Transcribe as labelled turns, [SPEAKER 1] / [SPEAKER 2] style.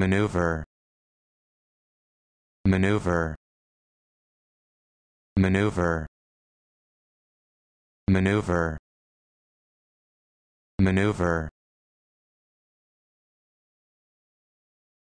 [SPEAKER 1] maneuver maneuver maneuver maneuver maneuver